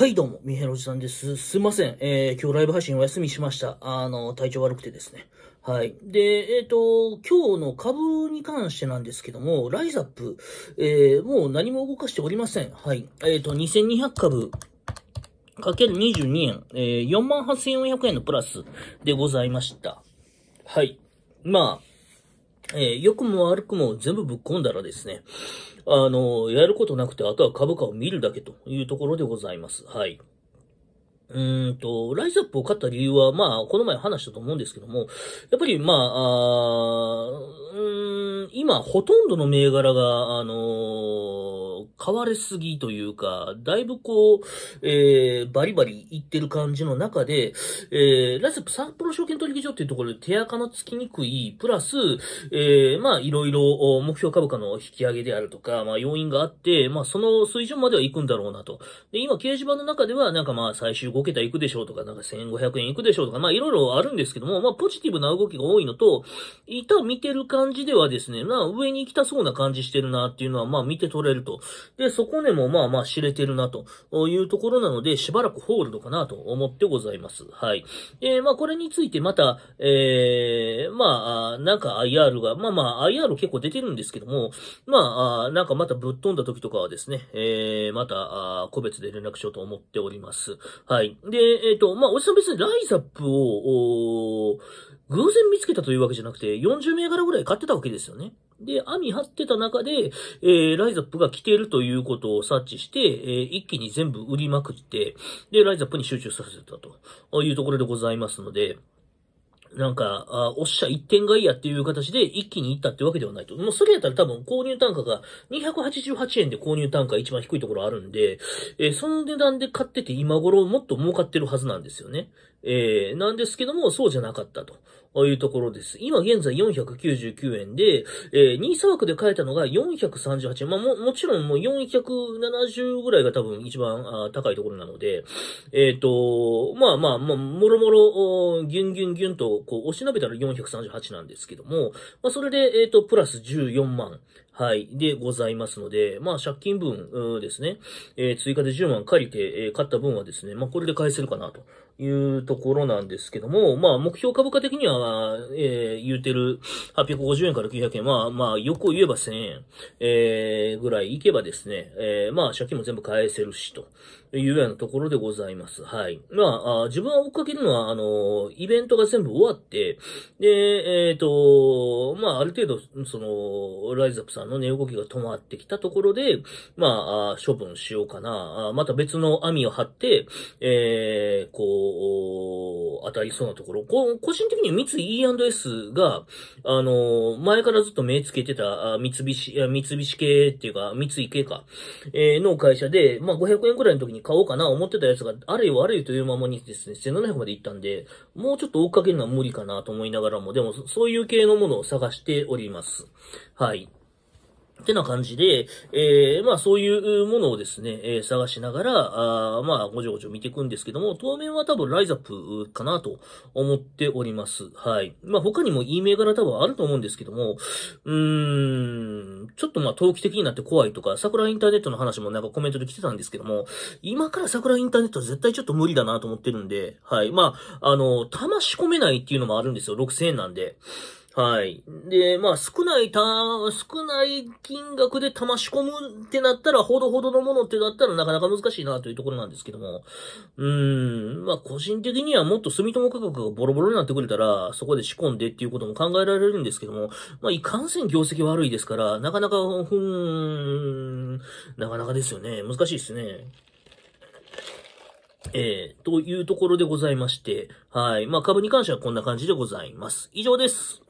はい、どうも、みへろじさんです。すいません。えー、今日ライブ配信お休みしました。あの、体調悪くてですね。はい。で、えっ、ー、と、今日の株に関してなんですけども、ライザップ、えー、もう何も動かしておりません。はい。えっ、ー、と、2200株。かける22円、えー、48,400円のプラスでございました。はい。まあ、えー、良くも悪くも全部ぶっ込んだらですね、あの、やることなくて、あとは株価を見るだけというところでございます。はい。うんと、ライズアップを買った理由は、まあ、この前話したと思うんですけども、やっぱり、まあ、あうん今、ほとんどの銘柄が、あのー変われすぎというか、だいぶこう、えー、バリバリいってる感じの中で、えー、ラサンプ札幌証券取引所っていうところで手垢のつきにくい、プラス、えー、まあ、いろいろ目標株価の引き上げであるとか、まあ、要因があって、まあ、その水準までは行くんだろうなと。で、今、掲示板の中では、なんかまあ、最終5桁行くでしょうとか、なんか1500円行くでしょうとか、まあ、いろいろあるんですけども、まあ、ポジティブな動きが多いのと、板見てる感じではですね、まあ、上に行きたそうな感じしてるなっていうのは、まあ、見て取れると。で、そこでもまあまあ知れてるなというところなので、しばらくホールドかなと思ってございます。はい。で、まあこれについてまた、えー、まあ、なんか IR が、まあまあ IR 結構出てるんですけども、まあ、なんかまたぶっ飛んだ時とかはですね、えー、また、個別で連絡しようと思っております。はい。で、えっ、ー、と、まあ、おじさん別にライザップを、偶然見つけたというわけじゃなくて、40銘柄ぐらい買ってたわけですよね。で、網張ってた中で、えー、ライザップが来てるということを察知して、えー、一気に全部売りまくって、で、ライザップに集中させたというところでございますので、なんか、あおっしゃ、一点がいやっていう形で一気に行ったってわけではないと。もうそれやったら多分購入単価が288円で購入単価一番低いところあるんで、えー、その値段で買ってて今頃もっと儲かってるはずなんですよね。えー、なんですけども、そうじゃなかったと。いうところです。今現在499円で、えー、23枠で買えたのが438円。まあ、も、もちろんもう470ぐらいが多分一番高いところなので、えっ、ー、と、まあまあ、まあ、もろもろ、ギュンギュンギュンと、こう、押しなべたら438なんですけども、まあ、それで、えっ、ー、と、プラス14万。はい。で、ございますので、まあ、借金分ですね、えー、追加で10万借りて、えー、買った分はですね、まあ、これで返せるかなというところなんですけども、まあ、目標株価的には、えー、言うてる850円から900円、まあ、まあ、よく言えば1000円、えー、ぐらいいけばですね、えー、まあ、借金も全部返せるし、というようなところでございます。はい。まあ、あ自分は追っかけるのは、あの、イベントが全部終わって、で、えっ、ー、と、まあ、ある程度、その、ライズアップさんの値、動きが止まってきたところで、まあ、処分しようかな、また別の網を張って、えー、こう、当たりそうなところ。こ個人的には三井 E&S が、あのー、前からずっと目つけてた三菱、三菱系っていうか、三井系か、えー、の会社で、まあ、500円くらいの時に買おうかな思ってたやつが、あるよ悪いというままにですね、1700まで行ったんで、もうちょっと追っかけるのは無理かなと思いながらも、でも、そういう系のものを探しております。はい。ってな感じで、えー、まあそういうものをですね、えー、探しながら、あまあごちょごちょ見ていくんですけども、当面は多分ライザップかなと思っております。はい。まあ他にもいい銘柄多分あると思うんですけども、うーん、ちょっとまあ投機的になって怖いとか、桜インターネットの話もなんかコメントで来てたんですけども、今から桜インターネットは絶対ちょっと無理だなと思ってるんで、はい。まあ、あの、騙し込めないっていうのもあるんですよ。6000円なんで。はい。で、まあ、少ないた、少ない金額で騙し込むってなったら、ほどほどのものってなったらなかなか難しいなというところなんですけども。うーん、まあ、個人的にはもっと住友価格がボロボロになってくれたら、そこで仕込んでっていうことも考えられるんですけども、まあ、いかんせん業績悪いですから、なかなか、ふーん、なかなかですよね。難しいですね。えー、というところでございまして、はい。まあ、株に関してはこんな感じでございます。以上です。